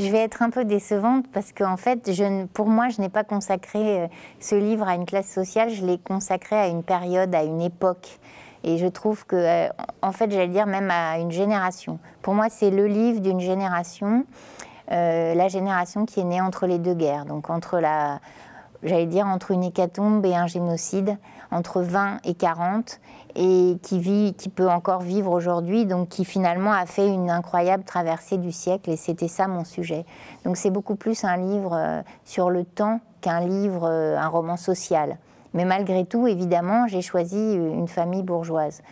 je vais être un peu décevante parce qu'en en fait, pour moi, je n'ai pas consacré euh, ce livre à une classe sociale, je l'ai consacré à une période, à une époque. Et je trouve que, euh, en fait, j'allais dire même à une génération. Pour moi, c'est le livre d'une génération, euh, la génération qui est née entre les deux guerres, donc entre la, j'allais dire, entre une hécatombe et un génocide, entre 20 et 40, et qui, vit, qui peut encore vivre aujourd'hui, donc qui finalement a fait une incroyable traversée du siècle, et c'était ça mon sujet. Donc c'est beaucoup plus un livre euh, sur le temps qu'un livre, euh, un roman social. Mais malgré tout, évidemment, j'ai choisi euh, une famille bourgeoise.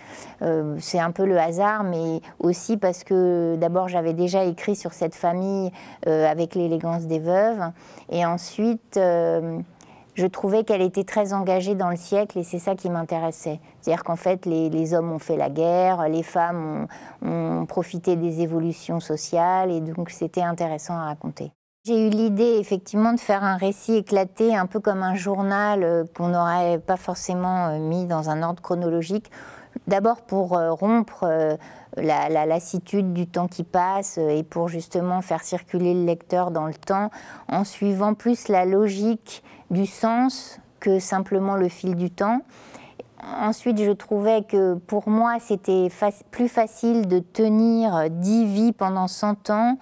c'est un peu le hasard, mais aussi parce que d'abord, j'avais déjà écrit sur cette famille avec l'élégance des veuves. Et ensuite je trouvais qu'elle était très engagée dans le siècle et c'est ça qui m'intéressait. C'est-à-dire qu'en fait, les, hommes ont fait la guerre, les femmes ont, ont profité des évolutions sociales et donc c'était intéressant à raconter. J'ai eu l'idée effectivement de faire un récit éclaté, un peu comme un journal euh, qu'on n'aurait pas forcément euh, mis dans un ordre chronologique. D'abord pour euh, rompre euh, la, lassitude du temps qui passe euh, et pour justement faire circuler le lecteur dans le temps en suivant plus la logique du sens que simplement le fil du temps. Ensuite, je trouvais que pour moi, c'était plus facile de tenir dix vies pendant 100 ans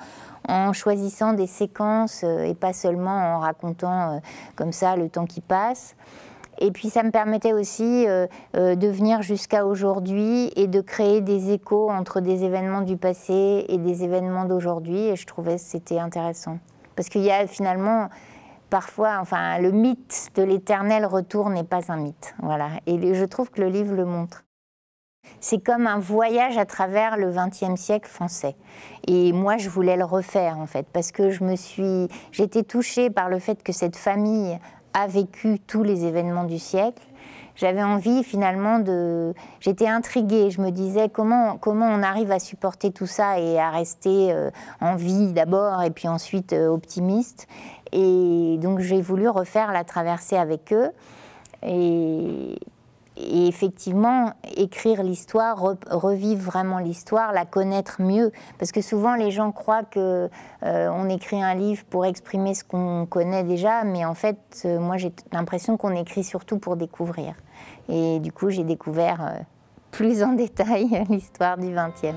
en choisissant des séquences et pas seulement en racontant comme ça le temps qui passe. Et puis ça me permettait aussi euh, euh, de venir jusqu'à aujourd'hui et de créer des échos entre des événements du passé et des événements d'aujourd'hui. Et je trouvais que c'était intéressant. Parce qu'il y a finalement parfois, enfin, le mythe de l'éternel retour n'est pas un mythe. Voilà. Et je trouve que le livre le montre. C'est comme un voyage à travers le XXe siècle français. Et moi, je voulais le refaire en fait, parce que je me suis, j'étais touchée par le fait que cette famille a vécu tous les événements du siècle. J'avais envie finalement de... J'étais intriguée, je me disais comment, comment on arrive à supporter tout ça et à rester euh, en vie d'abord et puis ensuite euh, optimiste. Et donc j'ai voulu refaire la traversée avec eux. Et et effectivement écrire l'histoire, revivre vraiment l'histoire, la connaître mieux. Parce que souvent les gens croient qu'on euh, écrit un livre pour exprimer ce qu'on connaît déjà, mais en fait, euh, moi j'ai l'impression qu'on écrit surtout pour découvrir. Et du coup, j'ai découvert euh, plus en détail l'histoire du XXe.